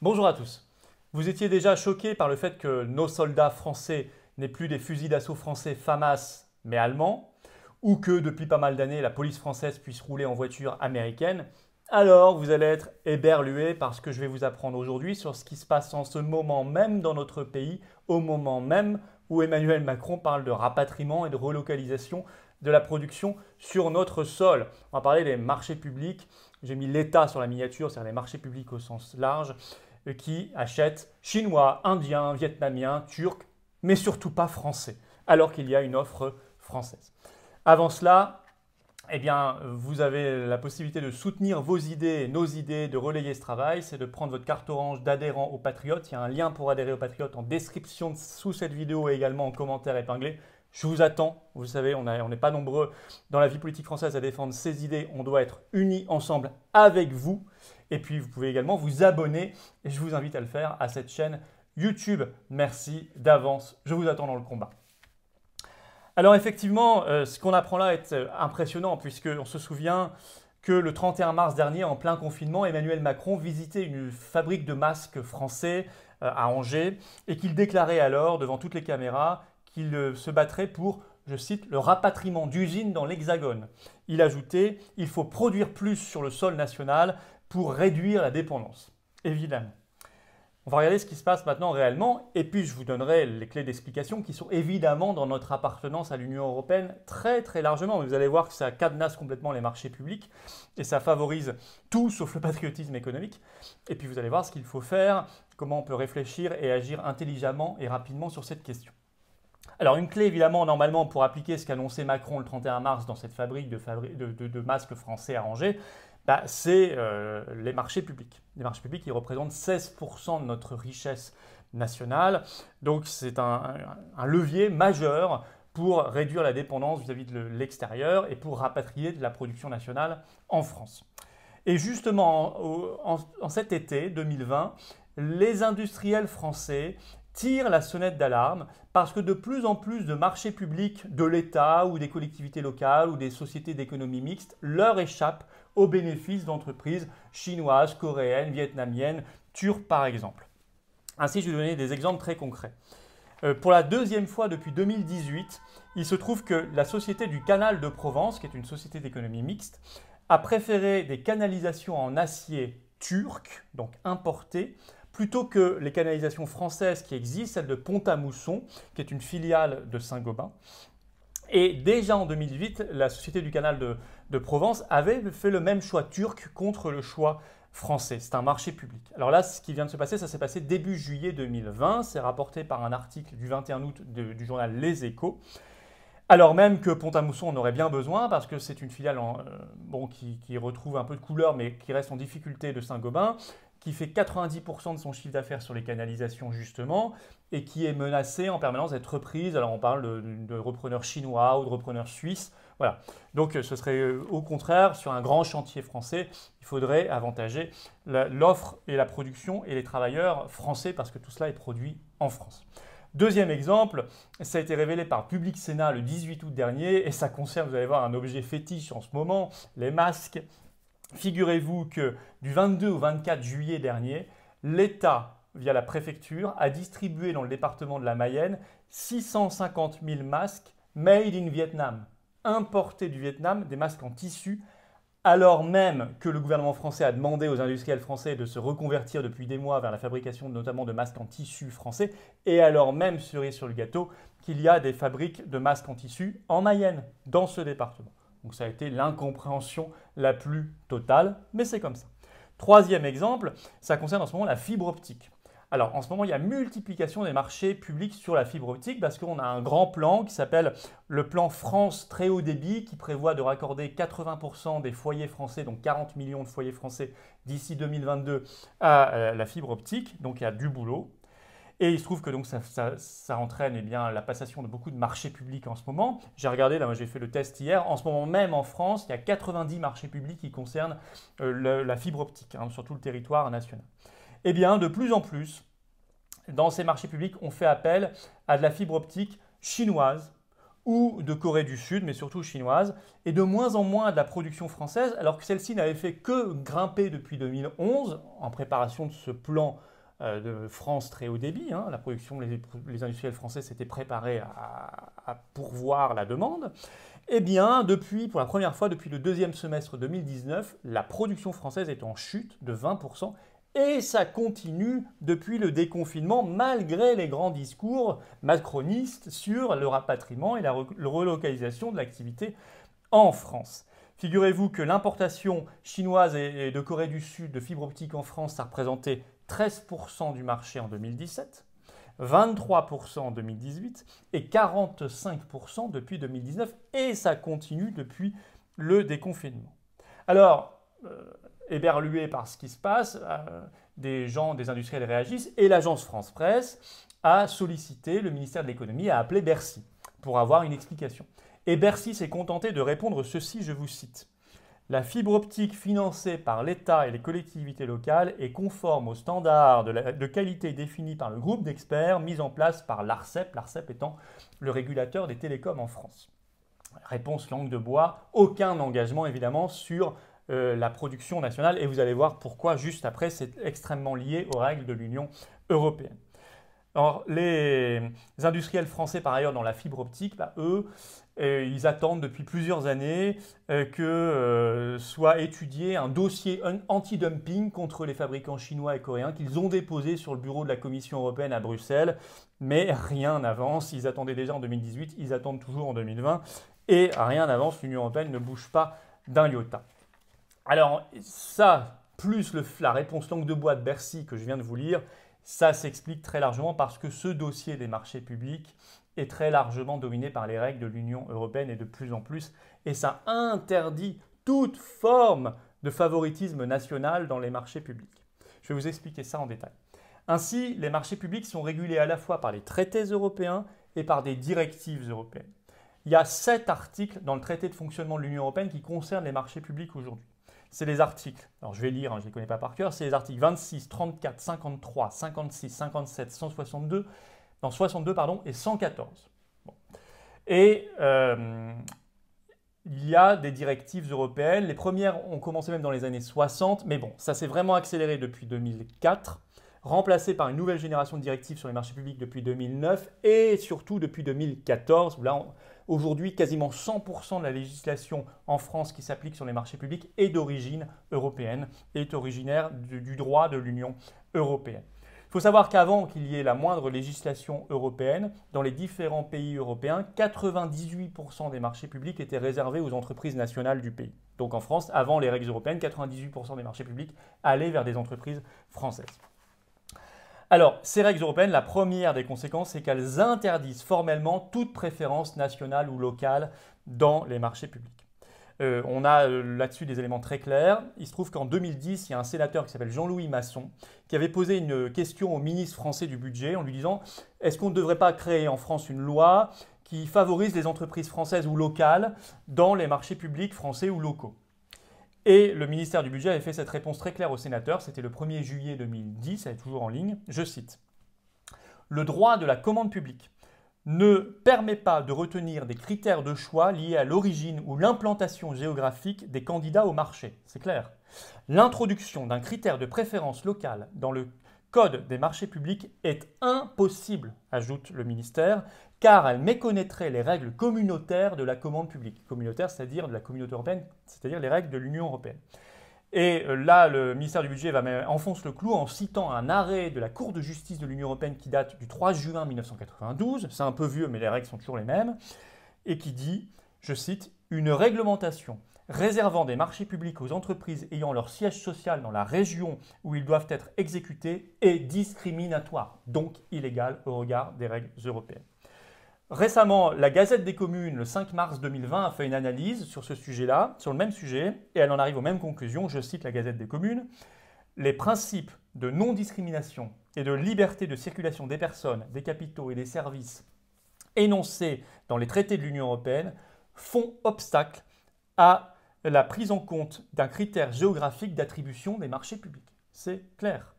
Bonjour à tous. Vous étiez déjà choqués par le fait que nos soldats français n'aient plus des fusils d'assaut français FAMAS mais allemands, ou que depuis pas mal d'années la police française puisse rouler en voiture américaine. Alors vous allez être éberlués par ce que je vais vous apprendre aujourd'hui sur ce qui se passe en ce moment même dans notre pays, au moment même où Emmanuel Macron parle de rapatriement et de relocalisation de la production sur notre sol. On va parler des marchés publics. J'ai mis l'État sur la miniature, c'est-à-dire les marchés publics au sens large qui achètent chinois, indien, vietnamien, turc, mais surtout pas français, alors qu'il y a une offre française. Avant cela, eh bien, vous avez la possibilité de soutenir vos idées, nos idées, de relayer ce travail. C'est de prendre votre carte orange d'adhérent au Patriote. Il y a un lien pour adhérer au Patriote en description sous cette vidéo et également en commentaire épinglé. Je vous attends. Vous savez, on n'est pas nombreux dans la vie politique française à défendre ces idées. On doit être unis ensemble avec vous. Et puis, vous pouvez également vous abonner, et je vous invite à le faire, à cette chaîne YouTube. Merci d'avance, je vous attends dans le combat. Alors effectivement, euh, ce qu'on apprend là est euh, impressionnant, puisqu'on se souvient que le 31 mars dernier, en plein confinement, Emmanuel Macron visitait une fabrique de masques français euh, à Angers, et qu'il déclarait alors, devant toutes les caméras, qu'il se battrait pour je cite, le rapatriement d'usines dans l'Hexagone. Il ajoutait, il faut produire plus sur le sol national, pour réduire la dépendance, évidemment. On va regarder ce qui se passe maintenant réellement, et puis je vous donnerai les clés d'explication qui sont évidemment dans notre appartenance à l'Union européenne très très largement. vous allez voir que ça cadenasse complètement les marchés publics et ça favorise tout sauf le patriotisme économique. Et puis vous allez voir ce qu'il faut faire, comment on peut réfléchir et agir intelligemment et rapidement sur cette question. Alors une clé évidemment normalement pour appliquer ce qu'annonçait Macron le 31 mars dans cette fabrique de, masques français à Angers, bah, c'est euh, les marchés publics. Les marchés publics, qui représentent 16% de notre richesse nationale. Donc c'est un, levier majeur pour réduire la dépendance vis-à-vis de l'extérieur et pour rapatrier de la production nationale en France. Et justement, en, cet été 2020, les industriels français tirent la sonnette d'alarme parce que de plus en plus de marchés publics de l'État ou des collectivités locales ou des sociétés d'économie mixte leur échappent au bénéfice d'entreprises chinoises, coréennes, vietnamiennes, turques par exemple. Ainsi, je vais donner des exemples très concrets. Euh, pour la deuxième fois depuis 2018, il se trouve que la Société du Canal de Provence, qui est une société d'économie mixte, a préféré des canalisations en acier turc, donc importé, plutôt que les canalisations françaises qui existent, celle de Pont-à-Mousson, qui est une filiale de Saint-Gobain. Et déjà en 2008, la Société du Canal de, Provence avait fait le même choix turc contre le choix français. C'est un marché public. Alors là, ce qui vient de se passer, ça s'est passé début juillet 2020. C'est rapporté par un article du 21 août du journal Les Échos. Alors même que Pont-à-Mousson en aurait bien besoin, parce que c'est une filiale euh, bon, qui, retrouve un peu de couleur, mais qui reste en difficulté de Saint-Gobain qui fait 90% de son chiffre d'affaires sur les canalisations justement, et qui est menacé en permanence d'être reprise. Alors on parle de, repreneurs chinois ou de repreneurs suisses. Voilà. Donc ce serait euh, au contraire, sur un grand chantier français, il faudrait avantager l'offre et la production et les travailleurs français parce que tout cela est produit en France. Deuxième exemple, ça a été révélé par Public Sénat le 18 août dernier et ça concerne, vous allez voir, un objet fétiche en ce moment, les masques Figurez-vous que du 22 au 24 juillet dernier, l'État, via la préfecture, a distribué dans le département de la Mayenne 650 000 masques made in Vietnam, importés du Vietnam, des masques en tissu, alors même que le gouvernement français a demandé aux industriels français de se reconvertir depuis des mois vers la fabrication notamment de masques en tissu français, et alors même, cerise sur le gâteau, qu'il y a des fabriques de masques en tissu en Mayenne, dans ce département. Donc ça a été l'incompréhension la plus totale, mais c'est comme ça. Troisième exemple, ça concerne en ce moment la fibre optique. Alors en ce moment, il y a multiplication des marchés publics sur la fibre optique parce qu'on a un grand plan qui s'appelle le plan France très haut débit qui prévoit de raccorder 80% des foyers français, donc 40 millions de foyers français d'ici 2022 à euh, la fibre optique. Donc il y a du boulot, et il se trouve que donc ça, entraîne eh bien, la passation de beaucoup de marchés publics en ce moment. J'ai regardé, j'ai fait le test hier, en ce moment même en France, il y a 90 marchés publics qui concernent euh, la fibre optique hein, sur tout le territoire national. Eh bien, de plus en plus, dans ces marchés publics, on fait appel à de la fibre optique chinoise ou de Corée du Sud, mais surtout chinoise, et de moins en moins de la production française, alors que celle-ci n'avait fait que grimper depuis 2011, en préparation de ce plan euh, de France très haut débit. Hein. La production, les, industriels français s'étaient préparés à, pourvoir la demande. et eh bien, depuis, pour la première fois depuis le deuxième semestre 2019, la production française est en chute de 20% et ça continue depuis le déconfinement, malgré les grands discours macronistes sur le rapatriement et la relocalisation de l'activité en France. Figurez-vous que l'importation chinoise et de Corée du Sud de fibres optiques en France, ça représentait 13% du marché en 2017, 23% en 2018 et 45% depuis 2019. Et ça continue depuis le déconfinement. Alors, euh, éberlué par ce qui se passe, euh, des gens, des industriels réagissent et l'agence France-Presse a sollicité le ministère de l'économie, a appelé Bercy pour avoir une explication. Et Bercy s'est contenté de répondre ceci, je vous cite. La fibre optique financée par l'État et les collectivités locales est conforme aux standards de, qualité définis par le groupe d'experts mis en place par l'ARCEP, l'ARCEP étant le régulateur des télécoms en France. Réponse langue de bois, aucun engagement évidemment sur euh, la production nationale et vous allez voir pourquoi juste après c'est extrêmement lié aux règles de l'Union européenne. Alors, les industriels français, par ailleurs, dans la fibre optique, bah, eux, ils attendent depuis plusieurs années euh, que euh, soit étudié un dossier anti-dumping contre les fabricants chinois et coréens qu'ils ont déposé sur le bureau de la Commission européenne à Bruxelles, mais rien n'avance. Ils attendaient déjà en 2018, ils attendent toujours en 2020, et rien n'avance. L'Union européenne ne bouge pas d'un iota. Alors ça, plus le, la réponse langue de bois de Bercy que je viens de vous lire, ça s'explique très largement parce que ce dossier des marchés publics est très largement dominé par les règles de l'Union européenne et de plus en plus, et ça interdit toute forme de favoritisme national dans les marchés publics. Je vais vous expliquer ça en détail. Ainsi, les marchés publics sont régulés à la fois par les traités européens et par des directives européennes. Il y a sept articles dans le traité de fonctionnement de l'Union européenne qui concernent les marchés publics aujourd'hui. C'est les articles, alors je vais lire, hein, je ne les connais pas par cœur, c'est les articles 26, 34, 53, 56, 57, 162 dans 62 pardon, et 114. Et euh, il y a des directives européennes. Les premières ont commencé même dans les années 60, mais bon, ça s'est vraiment accéléré depuis 2004, remplacé par une nouvelle génération de directives sur les marchés publics depuis 2009 et surtout depuis 2014. Là, aujourd'hui, quasiment 100% de la législation en France qui s'applique sur les marchés publics est d'origine européenne, est originaire du droit de l'Union européenne. Il faut savoir qu'avant qu'il y ait la moindre législation européenne, dans les différents pays européens, 98% des marchés publics étaient réservés aux entreprises nationales du pays. Donc en France, avant les règles européennes, 98% des marchés publics allaient vers des entreprises françaises. Alors, ces règles européennes, la première des conséquences, c'est qu'elles interdisent formellement toute préférence nationale ou locale dans les marchés publics. Euh, on a euh, là-dessus des éléments très clairs. Il se trouve qu'en 2010, il y a un sénateur qui s'appelle Jean-Louis Masson qui avait posé une question au ministre français du budget en lui disant est-ce qu'on ne devrait pas créer en France une loi qui favorise les entreprises françaises ou locales dans les marchés publics français ou locaux et le ministère du Budget avait fait cette réponse très claire au sénateur, c'était le 1er juillet 2010, elle est toujours en ligne, je cite. Le droit de la commande publique ne permet pas de retenir des critères de choix liés à l'origine ou l'implantation géographique des candidats au marché. C'est clair. L'introduction d'un critère de préférence locale dans le Code des marchés publics est impossible, ajoute le ministère, car elle méconnaîtrait les règles communautaires de la commande publique. Communautaire, c'est-à-dire de la communauté européenne, c'est-à-dire les règles de l'Union européenne. Et euh, là, le ministère du Budget enfonce le clou en citant un arrêt de la Cour de justice de l'Union européenne qui date du 3 juin 1992, c'est un peu vieux mais les règles sont toujours les mêmes, et qui dit, je cite, une réglementation réservant des marchés publics aux entreprises ayant leur siège social dans la région où ils doivent être exécutés est discriminatoire, donc illégale au regard des règles européennes. Récemment, la Gazette des communes, le 5 mars 2020, a fait une analyse sur ce sujet-là, sur le même sujet, et elle en arrive aux mêmes conclusions. Je cite la Gazette des communes. Les principes de non-discrimination et de liberté de circulation des personnes, des capitaux et des services énoncés dans les traités de l'Union européenne font obstacle à la prise en compte d'un critère géographique d'attribution des marchés publics. C'est clair.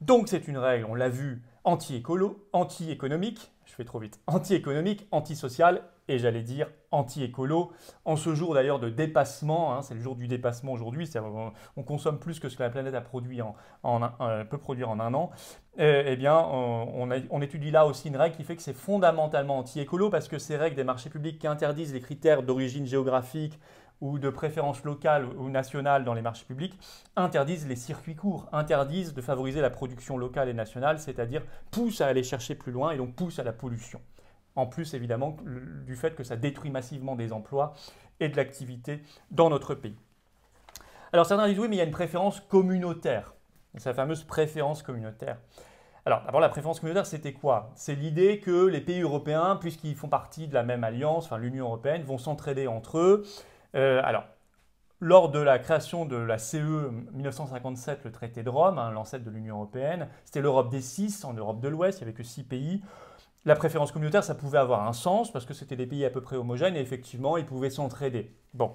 Donc c'est une règle, on l'a vu, anti-écolo, anti-économique, je fais trop vite, anti-économique, antisocial et j'allais dire anti-écolo. En ce jour d'ailleurs de dépassement, hein, c'est le jour du dépassement aujourd'hui, on, consomme plus que ce que la planète a produit en, euh, peut produire en un an, eh, eh bien on, on, étudie là aussi une règle qui fait que c'est fondamentalement anti-écolo parce que ces règles des marchés publics qui interdisent les critères d'origine géographique, ou de préférence locale ou nationale dans les marchés publics interdisent les circuits courts, interdisent de favoriser la production locale et nationale, c'est-à-dire poussent à aller chercher plus loin et donc poussent à la pollution. En plus, évidemment, du fait que ça détruit massivement des emplois et de l'activité dans notre pays. Alors certains disent oui, mais il y a une préférence communautaire, sa fameuse préférence communautaire. Alors d'abord, la préférence communautaire, c'était quoi C'est l'idée que les pays européens, puisqu'ils font partie de la même alliance, enfin l'Union européenne, vont s'entraider entre eux euh, alors, lors de la création de la e CE 1957, le traité de Rome, hein, l'ancêtre de l'Union européenne, c'était l'Europe des six, en Europe de l'Ouest, il n'y avait que six pays. La préférence communautaire, ça pouvait avoir un sens parce que c'était des pays à peu près homogènes et effectivement, ils pouvaient s'entraider. Bon.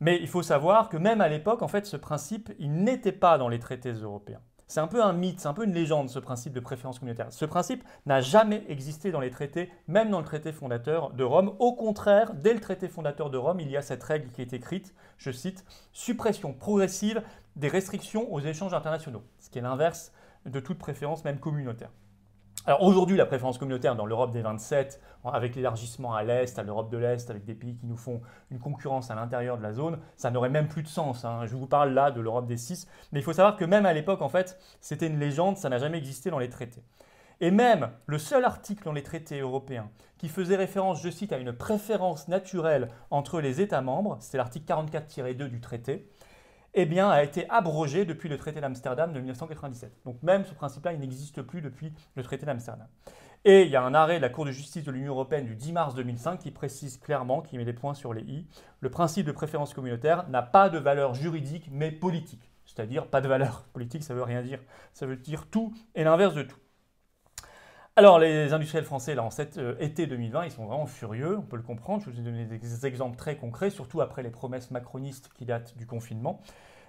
Mais il faut savoir que même à l'époque, en fait, ce principe, il n'était pas dans les traités européens. C'est un peu un mythe, c'est un peu une légende, ce principe de préférence communautaire. Ce principe n'a jamais existé dans les traités, même dans le traité fondateur de Rome. Au contraire, dès le traité fondateur de Rome, il y a cette règle qui est écrite, je cite, suppression progressive des restrictions aux échanges internationaux, ce qui est l'inverse de toute préférence même communautaire. Alors aujourd'hui, la préférence communautaire dans l'Europe des 27, avec l'élargissement à l'Est, à l'Europe de l'Est, avec des pays qui nous font une concurrence à l'intérieur de la zone, ça n'aurait même plus de sens. Hein. Je vous parle là de l'Europe des 6, mais il faut savoir que même à l'époque, en fait, c'était une légende, ça n'a jamais existé dans les traités. Et même le seul article dans les traités européens qui faisait référence, je cite, à une préférence naturelle entre les États membres, c'était l'article 44-2 du traité, eh bien, a été abrogé depuis le traité d'Amsterdam de 1997. Donc même ce principe-là, il n'existe plus depuis le traité d'Amsterdam. Et il y a un arrêt de la Cour de justice de l'Union européenne du 10 mars 2005 qui précise clairement, qui met des points sur les i, le principe de préférence communautaire n'a pas de valeur juridique mais politique. C'est-à-dire pas de valeur politique, ça veut rien dire. Ça veut dire tout et l'inverse de tout. Alors, les industriels français, là, en cet euh, été 2020, ils sont vraiment furieux, on peut le comprendre. Je vous ai donné des exemples très concrets, surtout après les promesses macronistes qui datent du confinement.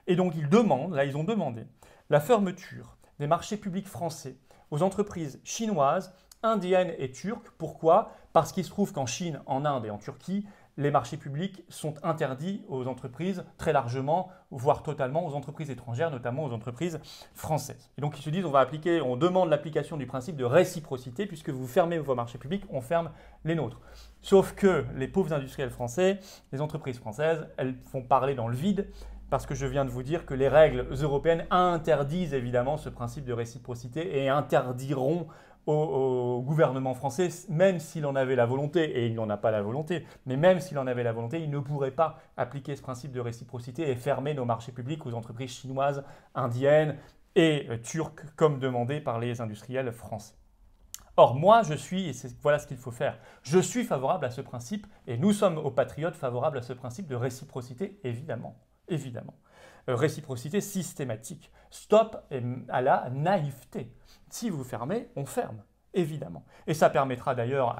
Et donc, ils demandent, là, ils ont demandé la fermeture des marchés publics français aux entreprises chinoises, indiennes et turques. Pourquoi Parce qu'il se trouve qu'en Chine, en Inde et en Turquie, les marchés publics sont interdits aux entreprises très largement, voire totalement aux entreprises étrangères, notamment aux entreprises françaises. Et donc ils se disent on va appliquer, on demande l'application du principe de réciprocité puisque vous fermez vos marchés publics, on ferme les nôtres. Sauf que les pauvres industriels français, les entreprises françaises, elles font parler dans le vide parce que je viens de vous dire que les règles européennes interdisent évidemment ce principe de réciprocité et interdiront au, gouvernement français, même s'il en avait la volonté, et il n'en a pas la volonté, mais même s'il en avait la volonté, il ne pourrait pas appliquer ce principe de réciprocité et fermer nos marchés publics aux entreprises chinoises, indiennes et euh, turques, comme demandé par les industriels français. Or, moi, je suis, et voilà ce qu'il faut faire, je suis favorable à ce principe, et nous sommes aux patriotes favorables à ce principe de réciprocité, évidemment évidemment. Euh, réciprocité systématique. Stop à la naïveté. Si vous fermez, on ferme, évidemment. Et ça permettra d'ailleurs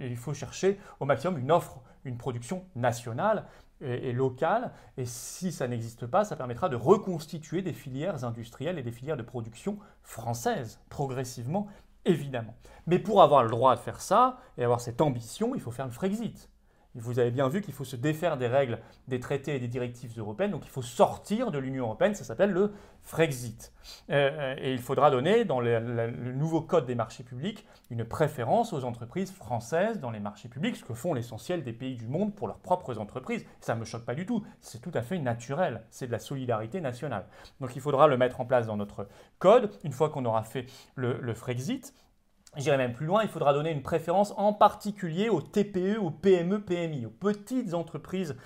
Il faut chercher au maximum une offre, une production nationale et, et locale. Et si ça n'existe pas, ça permettra de reconstituer des filières industrielles et des filières de production françaises, progressivement, évidemment. Mais pour avoir le droit de faire ça et avoir cette ambition, il faut faire le Frexit. Vous avez bien vu qu'il faut se défaire des règles, des traités et des directives européennes, donc il faut sortir de l'Union européenne, ça s'appelle le Frexit. Euh, euh, et il faudra donner dans le, nouveau code des marchés publics une préférence aux entreprises françaises dans les marchés publics, ce que font l'essentiel des pays du monde pour leurs propres entreprises. Ça ne me choque pas du tout, c'est tout à fait naturel, c'est de la solidarité nationale. Donc il faudra le mettre en place dans notre code, une fois qu'on aura fait le Frexit. J'irai même plus loin, il faudra donner une préférence en particulier aux TPE, aux PME, PMI, aux petites entreprises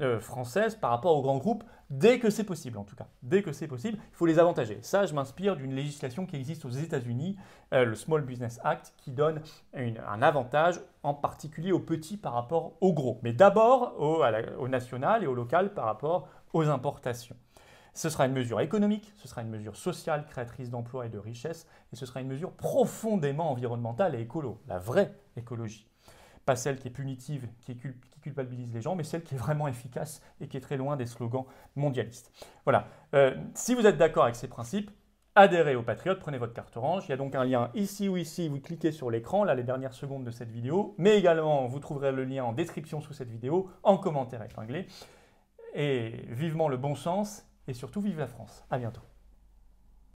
euh, françaises par rapport aux grands groupes, dès que c'est possible en tout cas. Dès que c'est possible, il faut les avantager. Ça, je m'inspire d'une législation qui existe aux États-Unis, euh, le Small Business Act, qui donne un avantage en particulier aux petits par rapport aux gros. Mais d'abord au national et au local par rapport aux importations. Ce sera une mesure économique, ce sera une mesure sociale, créatrice d'emplois et de richesses, et ce sera une mesure profondément environnementale et écolo, la vraie écologie. Pas celle qui est punitive, qui, culpabilise les gens, mais celle qui est vraiment efficace et qui est très loin des slogans mondialistes. Voilà. Euh, si vous êtes d'accord avec ces principes, adhérez au Patriotes, prenez votre carte orange. Il y a donc un lien ici ou ici, vous cliquez sur l'écran, là les dernières secondes de cette vidéo, mais également vous trouverez le lien en description sous cette vidéo, en commentaire épinglé. Et vivement le bon sens et surtout vive la France. À bientôt.